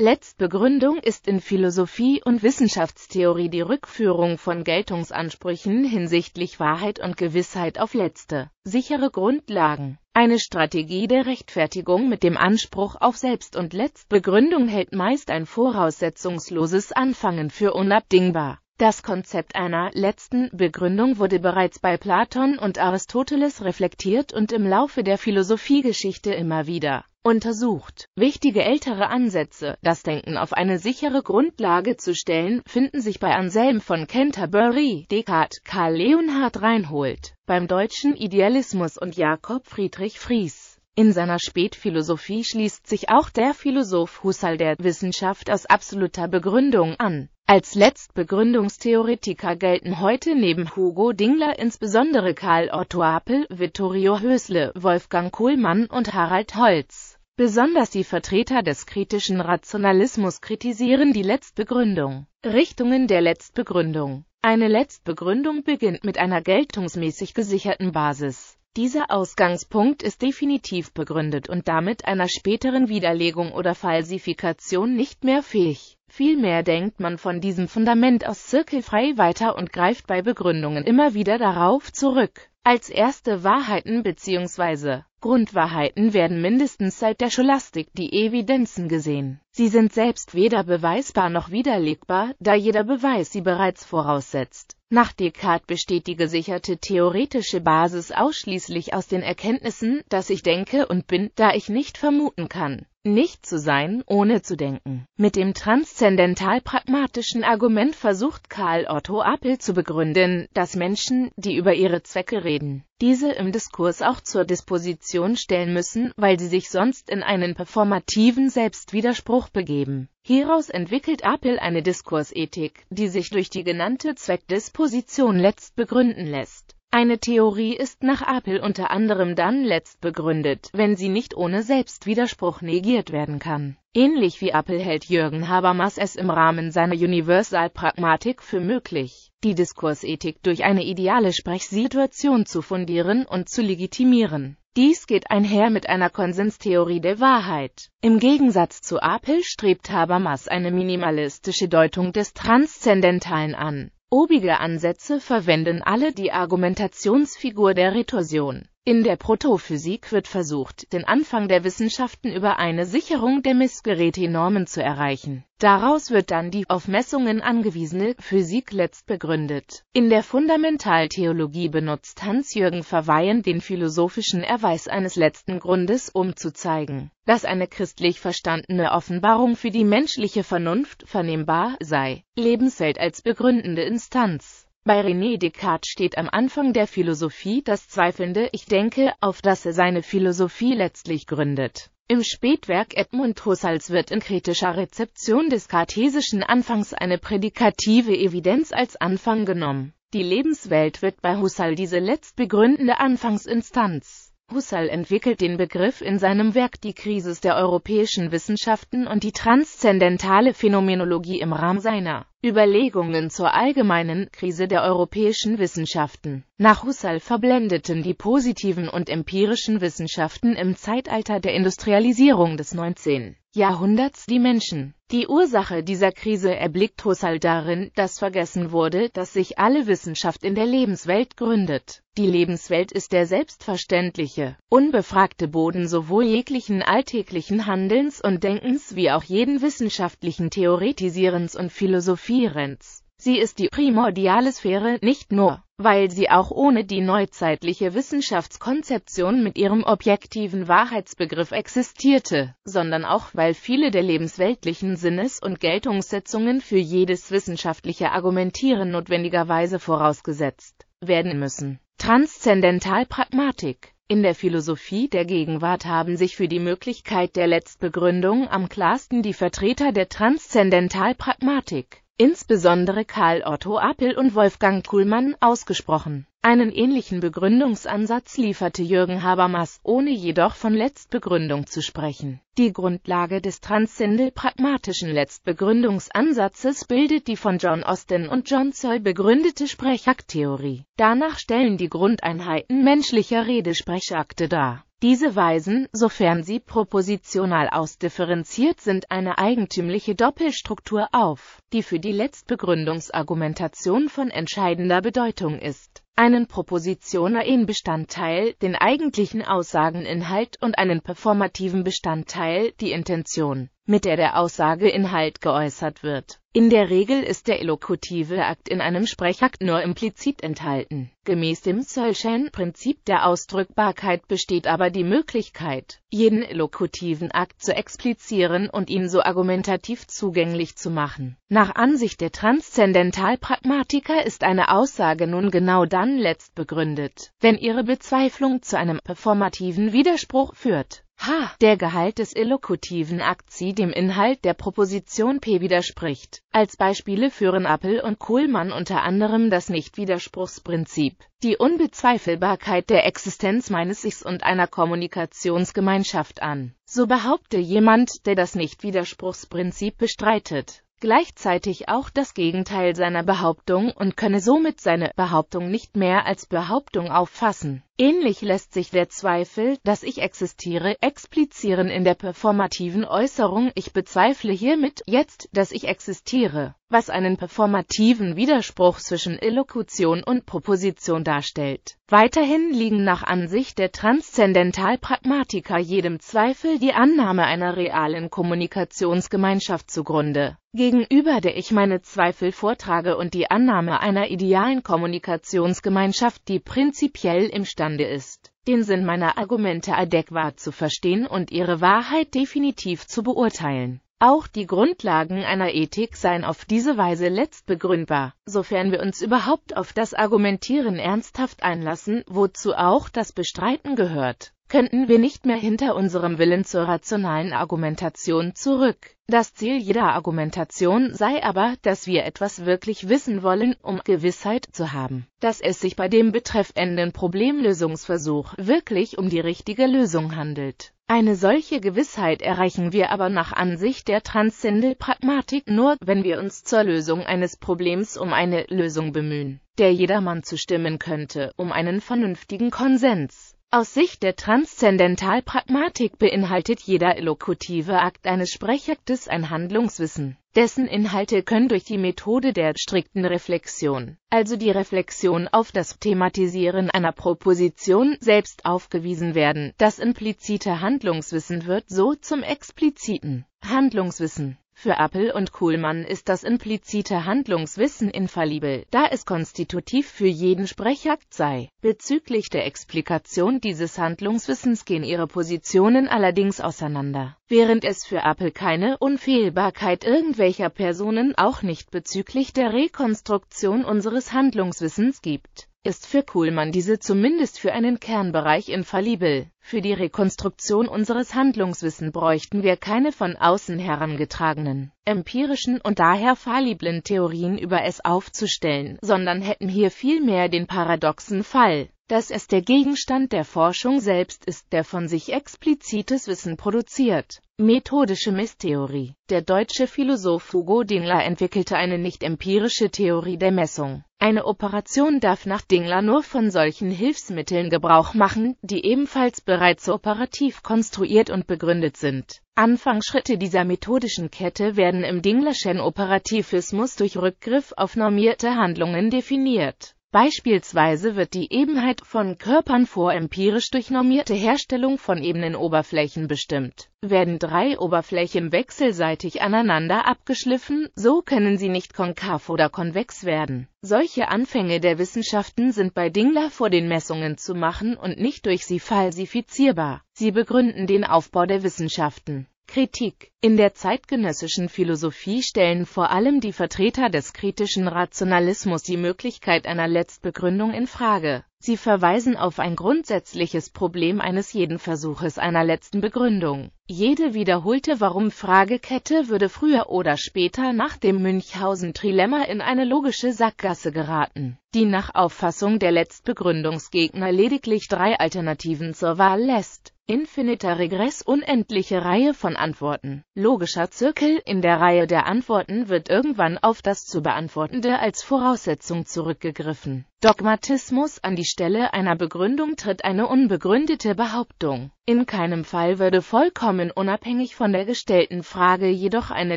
Letztbegründung ist in Philosophie und Wissenschaftstheorie die Rückführung von Geltungsansprüchen hinsichtlich Wahrheit und Gewissheit auf letzte, sichere Grundlagen. Eine Strategie der Rechtfertigung mit dem Anspruch auf Selbst- und Letztbegründung hält meist ein voraussetzungsloses Anfangen für unabdingbar. Das Konzept einer letzten Begründung wurde bereits bei Platon und Aristoteles reflektiert und im Laufe der Philosophiegeschichte immer wieder untersucht. Wichtige ältere Ansätze, das Denken auf eine sichere Grundlage zu stellen, finden sich bei Anselm von Canterbury, Descartes, Karl Leonhard Reinhold, beim deutschen Idealismus und Jakob Friedrich Fries. In seiner Spätphilosophie schließt sich auch der Philosoph Husserl der Wissenschaft aus absoluter Begründung an. Als Letztbegründungstheoretiker gelten heute neben Hugo Dingler insbesondere Karl Otto Apel, Vittorio Hösle, Wolfgang Kohlmann und Harald Holz. Besonders die Vertreter des kritischen Rationalismus kritisieren die Letztbegründung. Richtungen der Letztbegründung Eine Letztbegründung beginnt mit einer geltungsmäßig gesicherten Basis. Dieser Ausgangspunkt ist definitiv begründet und damit einer späteren Widerlegung oder Falsifikation nicht mehr fähig. Vielmehr denkt man von diesem Fundament aus zirkelfrei weiter und greift bei Begründungen immer wieder darauf zurück, als erste Wahrheiten bzw. Grundwahrheiten werden mindestens seit der Scholastik die Evidenzen gesehen. Sie sind selbst weder beweisbar noch widerlegbar, da jeder Beweis sie bereits voraussetzt. Nach Descartes besteht die gesicherte theoretische Basis ausschließlich aus den Erkenntnissen, dass ich denke und bin, da ich nicht vermuten kann, nicht zu sein, ohne zu denken. Mit dem transzendental-pragmatischen Argument versucht Karl Otto Appel zu begründen, dass Menschen, die über ihre Zwecke reden, diese im Diskurs auch zur Disposition stellen müssen, weil sie sich sonst in einen performativen Selbstwiderspruch begeben. Hieraus entwickelt Appel eine Diskursethik, die sich durch die genannte Zweckdisposition letzt begründen lässt. Eine Theorie ist nach Apel unter anderem dann letzt begründet, wenn sie nicht ohne Selbstwiderspruch negiert werden kann. Ähnlich wie Apel hält Jürgen Habermas es im Rahmen seiner Universalpragmatik für möglich, die Diskursethik durch eine ideale Sprechsituation zu fundieren und zu legitimieren. Dies geht einher mit einer Konsenstheorie der Wahrheit. Im Gegensatz zu Apel strebt Habermas eine minimalistische Deutung des Transzendentalen an. Obige Ansätze verwenden alle die Argumentationsfigur der Retorsion in der Protophysik wird versucht, den Anfang der Wissenschaften über eine Sicherung der missgeräte Messgerätenormen zu erreichen. Daraus wird dann die auf Messungen angewiesene Physik letzt begründet. In der Fundamentaltheologie benutzt Hans-Jürgen Verweyen den philosophischen Erweis eines letzten Grundes, um zu zeigen, dass eine christlich verstandene Offenbarung für die menschliche Vernunft vernehmbar sei. Lebensfeld als begründende Instanz bei René Descartes steht am Anfang der Philosophie das zweifelnde Ich denke, auf das er seine Philosophie letztlich gründet. Im Spätwerk Edmund Husserls wird in kritischer Rezeption des kartesischen Anfangs eine prädikative Evidenz als Anfang genommen. Die Lebenswelt wird bei Husserl diese letztbegründende Anfangsinstanz. Husserl entwickelt den Begriff in seinem Werk Die Krisis der europäischen Wissenschaften und die transzendentale Phänomenologie im Rahmen seiner Überlegungen zur allgemeinen Krise der europäischen Wissenschaften nach Husserl verblendeten die positiven und empirischen Wissenschaften im Zeitalter der Industrialisierung des 19. Jahrhunderts die Menschen. Die Ursache dieser Krise erblickt Husserl darin, dass vergessen wurde, dass sich alle Wissenschaft in der Lebenswelt gründet. Die Lebenswelt ist der selbstverständliche, unbefragte Boden sowohl jeglichen alltäglichen Handelns und Denkens wie auch jeden wissenschaftlichen Theoretisierens und Philosophierens. Sie ist die primordiale Sphäre, nicht nur, weil sie auch ohne die neuzeitliche Wissenschaftskonzeption mit ihrem objektiven Wahrheitsbegriff existierte, sondern auch, weil viele der lebensweltlichen Sinnes- und Geltungssetzungen für jedes wissenschaftliche Argumentieren notwendigerweise vorausgesetzt werden müssen. Transzendentalpragmatik in der Philosophie der Gegenwart haben sich für die Möglichkeit der Letztbegründung am klarsten die Vertreter der Transzendentalpragmatik insbesondere Karl Otto Appel und Wolfgang Kuhlmann, ausgesprochen. Einen ähnlichen Begründungsansatz lieferte Jürgen Habermas, ohne jedoch von Letztbegründung zu sprechen. Die Grundlage des transzendel-pragmatischen Letztbegründungsansatzes bildet die von John Austin und John Searle begründete Sprechakttheorie. Danach stellen die Grundeinheiten menschlicher Rede Sprechakte dar diese weisen, sofern sie propositional ausdifferenziert sind, eine eigentümliche Doppelstruktur auf, die für die Letztbegründungsargumentation von entscheidender Bedeutung ist einen propositionalen Bestandteil, den eigentlichen Aussageninhalt und einen performativen Bestandteil, die Intention, mit der der Aussageinhalt geäußert wird. In der Regel ist der elokutive Akt in einem Sprechakt nur implizit enthalten. Gemäß dem solchen prinzip der Ausdrückbarkeit besteht aber die Möglichkeit, jeden elokutiven Akt zu explizieren und ihn so argumentativ zugänglich zu machen. Nach Ansicht der Transzendentalpragmatiker ist eine Aussage nun genau dann dann letzt begründet, wenn ihre Bezweiflung zu einem performativen Widerspruch führt. H. Der Gehalt des illokutiven Aktie dem Inhalt der Proposition P widerspricht. Als Beispiele führen Appel und Kohlmann unter anderem das Nicht-Widerspruchsprinzip, die Unbezweifelbarkeit der Existenz meines Ichs und einer Kommunikationsgemeinschaft an. So behaupte jemand, der das Nicht-Widerspruchsprinzip bestreitet, gleichzeitig auch das Gegenteil seiner Behauptung und könne somit seine Behauptung nicht mehr als Behauptung auffassen. Ähnlich lässt sich der Zweifel, dass ich existiere, explizieren in der performativen Äußerung Ich bezweifle hiermit jetzt, dass ich existiere, was einen performativen Widerspruch zwischen Illokution und Proposition darstellt. Weiterhin liegen nach Ansicht der Transzendentalpragmatiker jedem Zweifel die Annahme einer realen Kommunikationsgemeinschaft zugrunde gegenüber der ich meine Zweifel vortrage und die Annahme einer idealen Kommunikationsgemeinschaft, die prinzipiell imstande imstande ist, den Sinn meiner Argumente adäquat zu verstehen und ihre Wahrheit definitiv zu beurteilen. Auch die Grundlagen einer Ethik seien auf diese Weise letztbegründbar, sofern wir uns überhaupt auf das Argumentieren ernsthaft einlassen, wozu auch das Bestreiten gehört könnten wir nicht mehr hinter unserem Willen zur rationalen Argumentation zurück. Das Ziel jeder Argumentation sei aber, dass wir etwas wirklich wissen wollen, um Gewissheit zu haben, dass es sich bei dem betreffenden Problemlösungsversuch wirklich um die richtige Lösung handelt. Eine solche Gewissheit erreichen wir aber nach Ansicht der Transzendel Pragmatik nur, wenn wir uns zur Lösung eines Problems um eine Lösung bemühen, der jedermann zustimmen könnte, um einen vernünftigen Konsens. Aus Sicht der Transzendentalpragmatik beinhaltet jeder elokutive Akt eines Sprechaktes ein Handlungswissen. Dessen Inhalte können durch die Methode der strikten Reflexion, also die Reflexion auf das Thematisieren einer Proposition, selbst aufgewiesen werden. Das implizite Handlungswissen wird so zum expliziten Handlungswissen. Für Appel und Kuhlmann ist das implizite Handlungswissen infallibel, da es konstitutiv für jeden Sprechakt sei. Bezüglich der Explikation dieses Handlungswissens gehen ihre Positionen allerdings auseinander, während es für Appel keine Unfehlbarkeit irgendwelcher Personen auch nicht bezüglich der Rekonstruktion unseres Handlungswissens gibt ist für Kuhlmann diese zumindest für einen Kernbereich infallibel. Für die Rekonstruktion unseres Handlungswissen bräuchten wir keine von außen herangetragenen, empirischen und daher falliblen Theorien über es aufzustellen, sondern hätten hier vielmehr den paradoxen Fall, dass es der Gegenstand der Forschung selbst ist, der von sich explizites Wissen produziert. Methodische Misstheorie Der deutsche Philosoph Hugo Dingler entwickelte eine nicht-empirische Theorie der Messung. Eine Operation darf nach Dingler nur von solchen Hilfsmitteln Gebrauch machen, die ebenfalls bereits operativ konstruiert und begründet sind. Anfangsschritte dieser methodischen Kette werden im Dinglerschen Operativismus durch Rückgriff auf normierte Handlungen definiert Beispielsweise wird die Ebenheit von Körpern vor empirisch durch normierte Herstellung von ebenen Oberflächen bestimmt. Werden drei Oberflächen wechselseitig aneinander abgeschliffen, so können sie nicht konkav oder konvex werden. Solche Anfänge der Wissenschaften sind bei Dingler vor den Messungen zu machen und nicht durch sie falsifizierbar. Sie begründen den Aufbau der Wissenschaften. Kritik. In der zeitgenössischen Philosophie stellen vor allem die Vertreter des kritischen Rationalismus die Möglichkeit einer Letztbegründung in Frage. Sie verweisen auf ein grundsätzliches Problem eines jeden Versuches einer letzten Begründung. Jede wiederholte Warum-Fragekette würde früher oder später nach dem Münchhausen-Trilemma in eine logische Sackgasse geraten, die nach Auffassung der Letztbegründungsgegner lediglich drei Alternativen zur Wahl lässt. Infiniter Regress unendliche Reihe von Antworten. Logischer Zirkel in der Reihe der Antworten wird irgendwann auf das zu beantwortende als Voraussetzung zurückgegriffen. Dogmatismus an die Stelle einer Begründung tritt eine unbegründete Behauptung. In keinem Fall würde vollkommen unabhängig von der gestellten Frage jedoch eine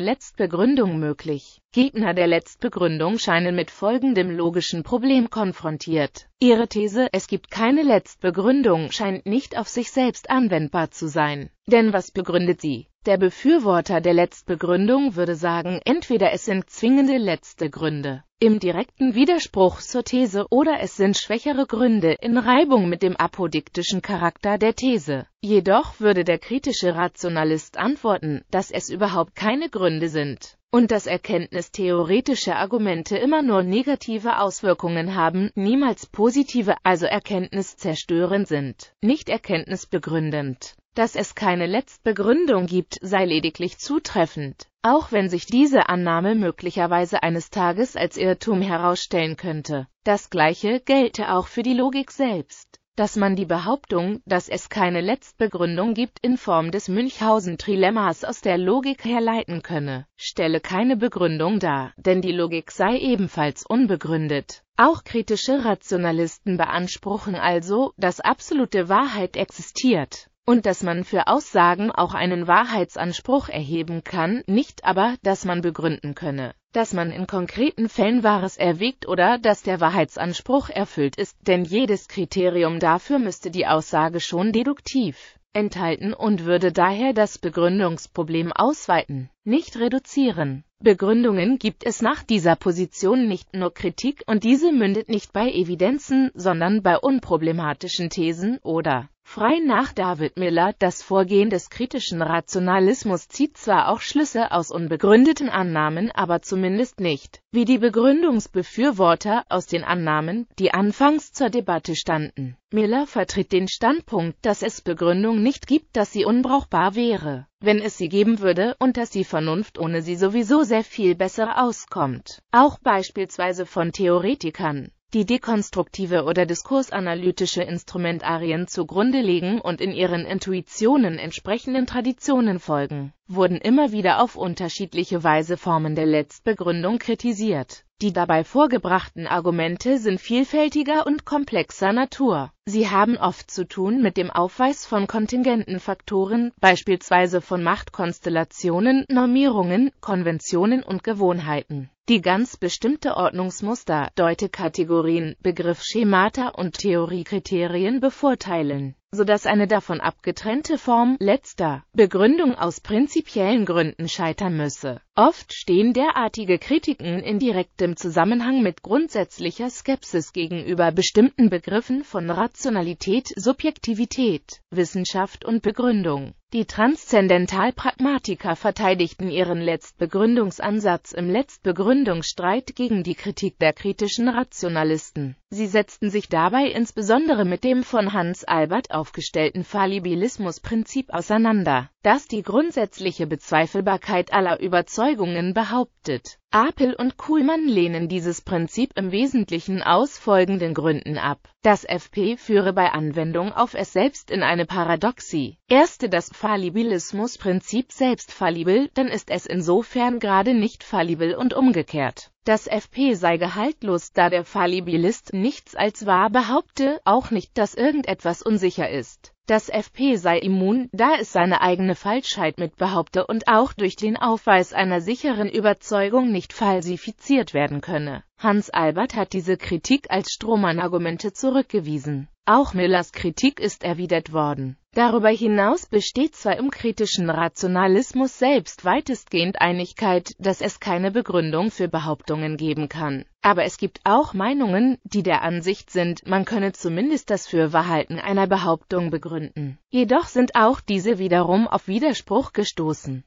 Letztbegründung möglich. Gegner der Letztbegründung scheinen mit folgendem logischen Problem konfrontiert. Ihre These, es gibt keine Letztbegründung, scheint nicht auf sich selbst anwendbar zu sein. Denn was begründet sie? Der Befürworter der Letztbegründung würde sagen, entweder es sind zwingende letzte Gründe im direkten Widerspruch zur These oder es sind schwächere Gründe in Reibung mit dem apodiktischen Charakter der These. Jedoch würde der kritische Rationalist antworten, dass es überhaupt keine Gründe sind und dass erkenntnistheoretische Argumente immer nur negative Auswirkungen haben, niemals positive, also erkenntniszerstörend sind, nicht erkenntnisbegründend. Dass es keine Letztbegründung gibt, sei lediglich zutreffend, auch wenn sich diese Annahme möglicherweise eines Tages als Irrtum herausstellen könnte. Das Gleiche gelte auch für die Logik selbst dass man die Behauptung, dass es keine Letztbegründung gibt, in Form des Münchhausen-Trilemmas aus der Logik herleiten könne, stelle keine Begründung dar, denn die Logik sei ebenfalls unbegründet. Auch kritische Rationalisten beanspruchen also, dass absolute Wahrheit existiert und dass man für Aussagen auch einen Wahrheitsanspruch erheben kann, nicht aber, dass man begründen könne, dass man in konkreten Fällen Wahres erwägt oder dass der Wahrheitsanspruch erfüllt ist, denn jedes Kriterium dafür müsste die Aussage schon deduktiv enthalten und würde daher das Begründungsproblem ausweiten, nicht reduzieren. Begründungen gibt es nach dieser Position nicht nur Kritik und diese mündet nicht bei Evidenzen, sondern bei unproblematischen Thesen oder Frei nach David Miller, das Vorgehen des kritischen Rationalismus zieht zwar auch Schlüsse aus unbegründeten Annahmen, aber zumindest nicht, wie die Begründungsbefürworter, aus den Annahmen, die anfangs zur Debatte standen. Miller vertritt den Standpunkt, dass es Begründung nicht gibt, dass sie unbrauchbar wäre, wenn es sie geben würde, und dass die Vernunft ohne sie sowieso sehr viel besser auskommt, auch beispielsweise von Theoretikern die dekonstruktive oder diskursanalytische Instrumentarien zugrunde legen und in ihren Intuitionen entsprechenden Traditionen folgen wurden immer wieder auf unterschiedliche Weise Formen der Letztbegründung kritisiert. Die dabei vorgebrachten Argumente sind vielfältiger und komplexer Natur. Sie haben oft zu tun mit dem Aufweis von kontingenten Faktoren, beispielsweise von Machtkonstellationen, Normierungen, Konventionen und Gewohnheiten, die ganz bestimmte Ordnungsmuster, Deutekategorien, Begriffsschemata und Theoriekriterien bevorteilen sodass eine davon abgetrennte Form letzter Begründung aus prinzipiellen Gründen scheitern müsse. Oft stehen derartige Kritiken in direktem Zusammenhang mit grundsätzlicher Skepsis gegenüber bestimmten Begriffen von Rationalität, Subjektivität Wissenschaft und Begründung. Die Transzendentalpragmatiker verteidigten ihren Letztbegründungsansatz im Letztbegründungsstreit gegen die Kritik der kritischen Rationalisten. Sie setzten sich dabei insbesondere mit dem von Hans Albert aufgestellten Fallibilismusprinzip auseinander das die grundsätzliche Bezweifelbarkeit aller Überzeugungen behauptet. Apel und Kuhlmann lehnen dieses Prinzip im Wesentlichen aus folgenden Gründen ab. Das FP führe bei Anwendung auf es selbst in eine Paradoxie. Erste das Fallibilismus-Prinzip selbst fallibel, dann ist es insofern gerade nicht fallibel und umgekehrt. Das FP sei gehaltlos, da der Fallibilist nichts als wahr behaupte, auch nicht, dass irgendetwas unsicher ist. Das FP sei immun, da es seine eigene Falschheit mitbehaupte und auch durch den Aufweis einer sicheren Überzeugung nicht falsifiziert werden könne. Hans Albert hat diese Kritik als Strohmann-Argumente zurückgewiesen. Auch Millers Kritik ist erwidert worden. Darüber hinaus besteht zwar im kritischen Rationalismus selbst weitestgehend Einigkeit, dass es keine Begründung für Behauptungen geben kann. Aber es gibt auch Meinungen, die der Ansicht sind, man könne zumindest das Fürwahrhalten einer Behauptung begründen. Jedoch sind auch diese wiederum auf Widerspruch gestoßen.